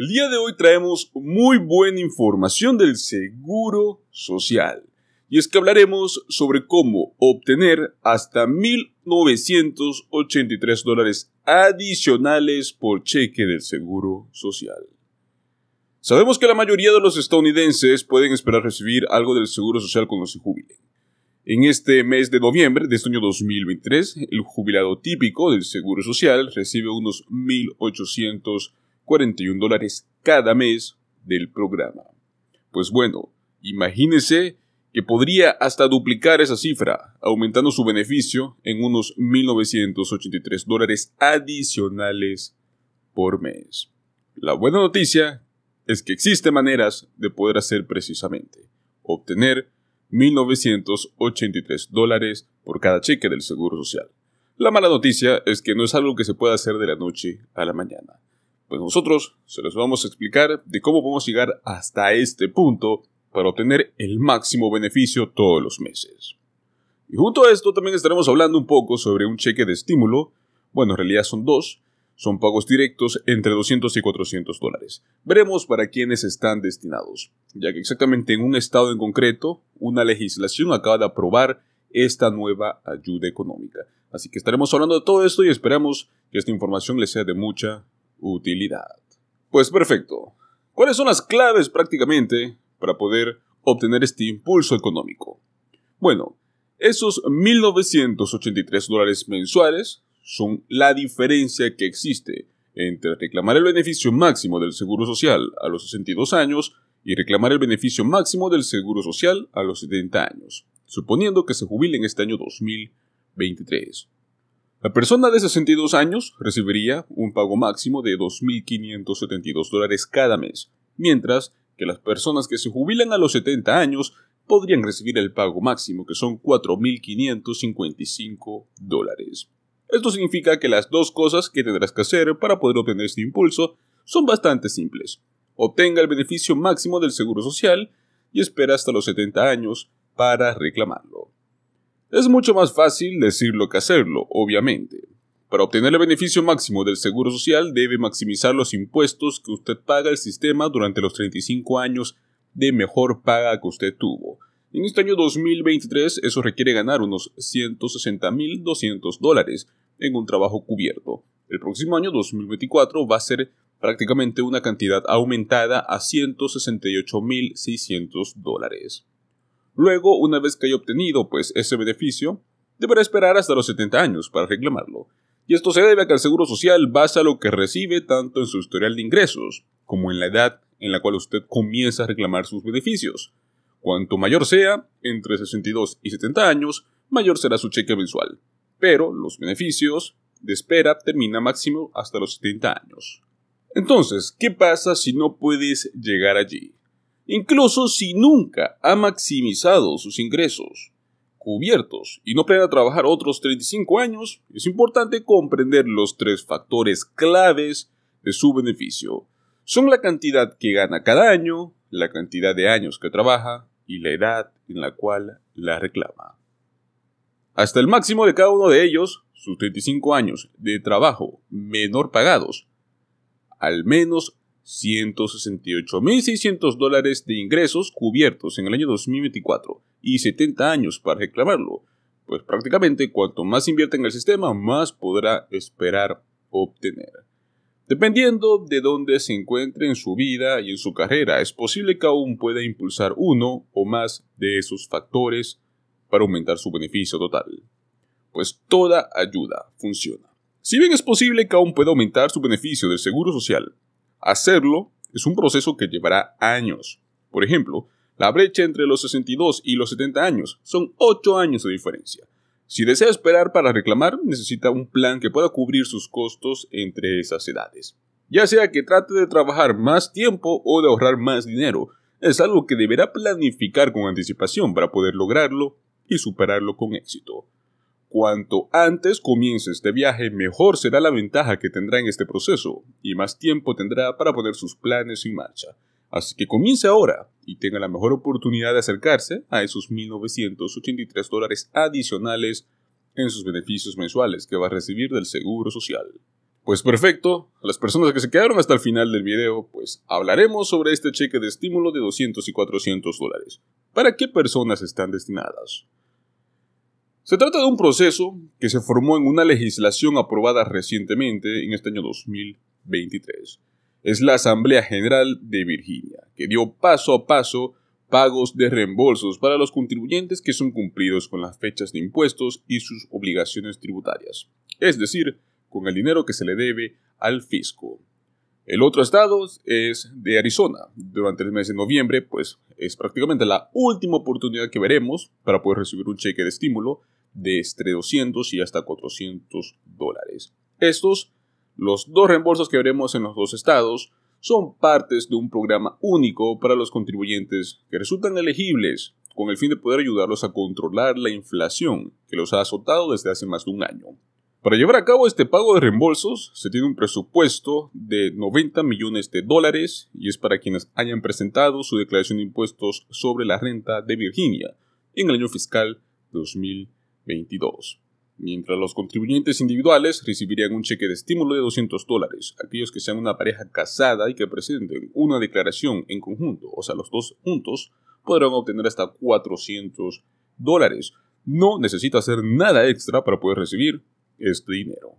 El día de hoy traemos muy buena información del Seguro Social. Y es que hablaremos sobre cómo obtener hasta 1.983 dólares adicionales por cheque del Seguro Social. Sabemos que la mayoría de los estadounidenses pueden esperar recibir algo del Seguro Social cuando se jubilen. En este mes de noviembre de este año 2023, el jubilado típico del Seguro Social recibe unos 1.800 41 dólares cada mes del programa. Pues bueno, imagínese que podría hasta duplicar esa cifra, aumentando su beneficio en unos 1.983 dólares adicionales por mes. La buena noticia es que existen maneras de poder hacer precisamente, obtener 1.983 dólares por cada cheque del Seguro Social. La mala noticia es que no es algo que se pueda hacer de la noche a la mañana. Pues nosotros se los vamos a explicar de cómo podemos llegar hasta este punto para obtener el máximo beneficio todos los meses. Y junto a esto también estaremos hablando un poco sobre un cheque de estímulo, bueno, en realidad son dos, son pagos directos entre 200 y 400 dólares. Veremos para quiénes están destinados, ya que exactamente en un estado en concreto, una legislación acaba de aprobar esta nueva ayuda económica. Así que estaremos hablando de todo esto y esperamos que esta información les sea de mucha utilidad. Pues perfecto. ¿Cuáles son las claves prácticamente para poder obtener este impulso económico? Bueno, esos 1.983 dólares mensuales son la diferencia que existe entre reclamar el beneficio máximo del Seguro Social a los 62 años y reclamar el beneficio máximo del Seguro Social a los 70 años, suponiendo que se jubile en este año 2023. La persona de 62 años recibiría un pago máximo de 2.572 dólares cada mes, mientras que las personas que se jubilan a los 70 años podrían recibir el pago máximo, que son 4.555 dólares. Esto significa que las dos cosas que tendrás que hacer para poder obtener este impulso son bastante simples. Obtenga el beneficio máximo del Seguro Social y espera hasta los 70 años para reclamarlo. Es mucho más fácil decirlo que hacerlo, obviamente. Para obtener el beneficio máximo del Seguro Social debe maximizar los impuestos que usted paga al sistema durante los 35 años de mejor paga que usted tuvo. En este año 2023 eso requiere ganar unos 160.200 dólares en un trabajo cubierto. El próximo año 2024 va a ser prácticamente una cantidad aumentada a 168.600 dólares. Luego, una vez que haya obtenido pues ese beneficio, deberá esperar hasta los 70 años para reclamarlo. Y esto se debe a que el Seguro Social basa lo que recibe tanto en su historial de ingresos como en la edad en la cual usted comienza a reclamar sus beneficios. Cuanto mayor sea, entre 62 y 70 años, mayor será su cheque mensual. Pero los beneficios de espera termina máximo hasta los 70 años. Entonces, ¿qué pasa si no puedes llegar allí? incluso si nunca ha maximizado sus ingresos cubiertos y no puede trabajar otros 35 años, es importante comprender los tres factores claves de su beneficio. Son la cantidad que gana cada año, la cantidad de años que trabaja y la edad en la cual la reclama. Hasta el máximo de cada uno de ellos, sus 35 años de trabajo menor pagados, al menos 168.600 dólares de ingresos cubiertos en el año 2024 y 70 años para reclamarlo. Pues prácticamente cuanto más invierte en el sistema, más podrá esperar obtener. Dependiendo de dónde se encuentre en su vida y en su carrera, es posible que aún pueda impulsar uno o más de esos factores para aumentar su beneficio total. Pues toda ayuda funciona. Si bien es posible que aún pueda aumentar su beneficio del seguro social, Hacerlo es un proceso que llevará años. Por ejemplo, la brecha entre los 62 y los 70 años son 8 años de diferencia. Si desea esperar para reclamar, necesita un plan que pueda cubrir sus costos entre esas edades. Ya sea que trate de trabajar más tiempo o de ahorrar más dinero, es algo que deberá planificar con anticipación para poder lograrlo y superarlo con éxito. Cuanto antes comience este viaje, mejor será la ventaja que tendrá en este proceso, y más tiempo tendrá para poner sus planes en marcha. Así que comience ahora y tenga la mejor oportunidad de acercarse a esos 1.983 dólares adicionales en sus beneficios mensuales que va a recibir del Seguro Social. Pues perfecto, a las personas que se quedaron hasta el final del video, pues hablaremos sobre este cheque de estímulo de 200 y 400 dólares. ¿Para qué personas están destinadas? Se trata de un proceso que se formó en una legislación aprobada recientemente en este año 2023. Es la Asamblea General de Virginia, que dio paso a paso pagos de reembolsos para los contribuyentes que son cumplidos con las fechas de impuestos y sus obligaciones tributarias, es decir, con el dinero que se le debe al fisco. El otro estado es de Arizona. Durante el mes de noviembre, pues es prácticamente la última oportunidad que veremos para poder recibir un cheque de estímulo entre 200 y hasta 400 dólares. Estos, los dos reembolsos que veremos en los dos estados, son partes de un programa único para los contribuyentes que resultan elegibles con el fin de poder ayudarlos a controlar la inflación que los ha azotado desde hace más de un año. Para llevar a cabo este pago de reembolsos se tiene un presupuesto de 90 millones de dólares y es para quienes hayan presentado su declaración de impuestos sobre la renta de Virginia en el año fiscal 2020. Mientras los contribuyentes individuales recibirían un cheque de estímulo de 200 dólares, aquellos que sean una pareja casada y que presenten una declaración en conjunto, o sea, los dos juntos, podrán obtener hasta 400 dólares. No necesita hacer nada extra para poder recibir este dinero.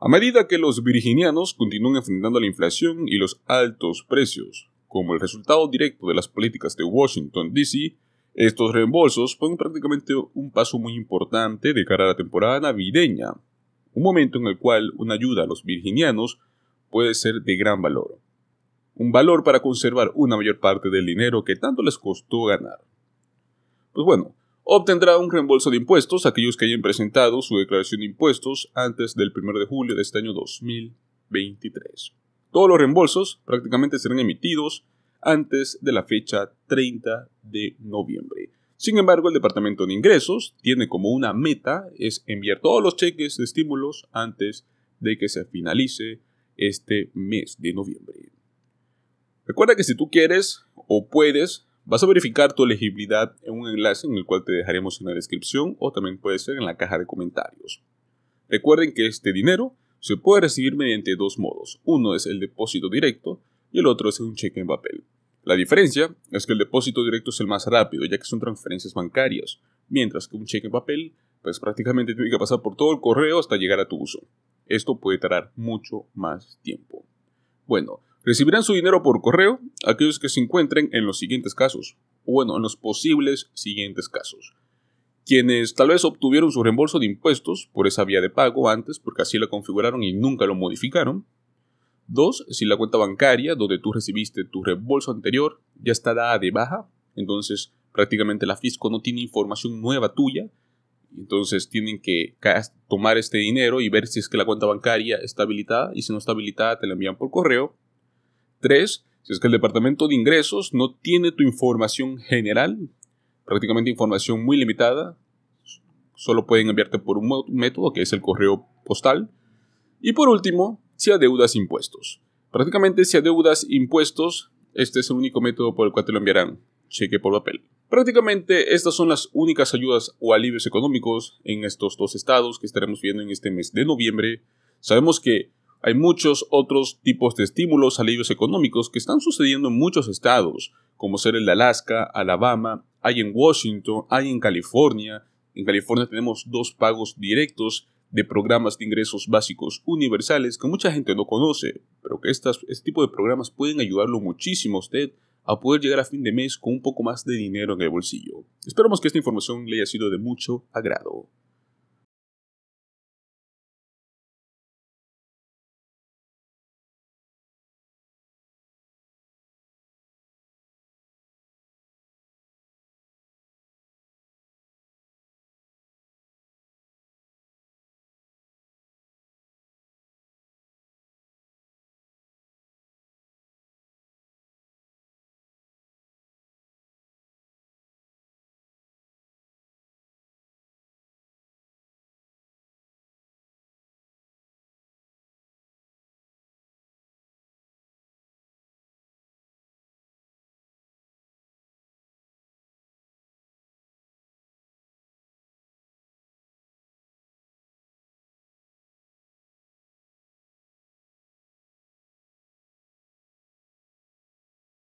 A medida que los virginianos continúan enfrentando la inflación y los altos precios, como el resultado directo de las políticas de Washington, D.C., estos reembolsos ponen prácticamente un paso muy importante de cara a la temporada navideña, un momento en el cual una ayuda a los virginianos puede ser de gran valor, un valor para conservar una mayor parte del dinero que tanto les costó ganar. Pues bueno, obtendrá un reembolso de impuestos aquellos que hayan presentado su declaración de impuestos antes del 1 de julio de este año 2023. Todos los reembolsos prácticamente serán emitidos antes de la fecha 30 de noviembre. Sin embargo, el Departamento de Ingresos tiene como una meta es enviar todos los cheques de estímulos antes de que se finalice este mes de noviembre. Recuerda que si tú quieres o puedes, vas a verificar tu elegibilidad en un enlace en el cual te dejaremos en la descripción o también puede ser en la caja de comentarios. Recuerden que este dinero se puede recibir mediante dos modos. Uno es el depósito directo y el otro es un cheque en papel. La diferencia es que el depósito directo es el más rápido, ya que son transferencias bancarias, mientras que un cheque en papel, pues prácticamente tiene que pasar por todo el correo hasta llegar a tu uso. Esto puede tardar mucho más tiempo. Bueno, recibirán su dinero por correo aquellos que se encuentren en los siguientes casos, o bueno, en los posibles siguientes casos. Quienes tal vez obtuvieron su reembolso de impuestos por esa vía de pago antes, porque así la configuraron y nunca lo modificaron, Dos, si la cuenta bancaria donde tú recibiste tu reembolso anterior ya está dada de baja, entonces prácticamente la fisco no tiene información nueva tuya, entonces tienen que tomar este dinero y ver si es que la cuenta bancaria está habilitada y si no está habilitada te la envían por correo. Tres, si es que el Departamento de Ingresos no tiene tu información general, prácticamente información muy limitada, solo pueden enviarte por un método que es el correo postal. Y por último, si adeudas impuestos. Prácticamente si adeudas impuestos, este es el único método por el cual te lo enviarán, cheque por papel. Prácticamente estas son las únicas ayudas o alivios económicos en estos dos estados que estaremos viendo en este mes de noviembre. Sabemos que hay muchos otros tipos de estímulos, alivios económicos que están sucediendo en muchos estados, como ser el de Alaska, Alabama, hay en Washington, hay en California. En California tenemos dos pagos directos de programas de ingresos básicos universales que mucha gente no conoce, pero que este tipo de programas pueden ayudarlo muchísimo a usted a poder llegar a fin de mes con un poco más de dinero en el bolsillo. Esperamos que esta información le haya sido de mucho agrado.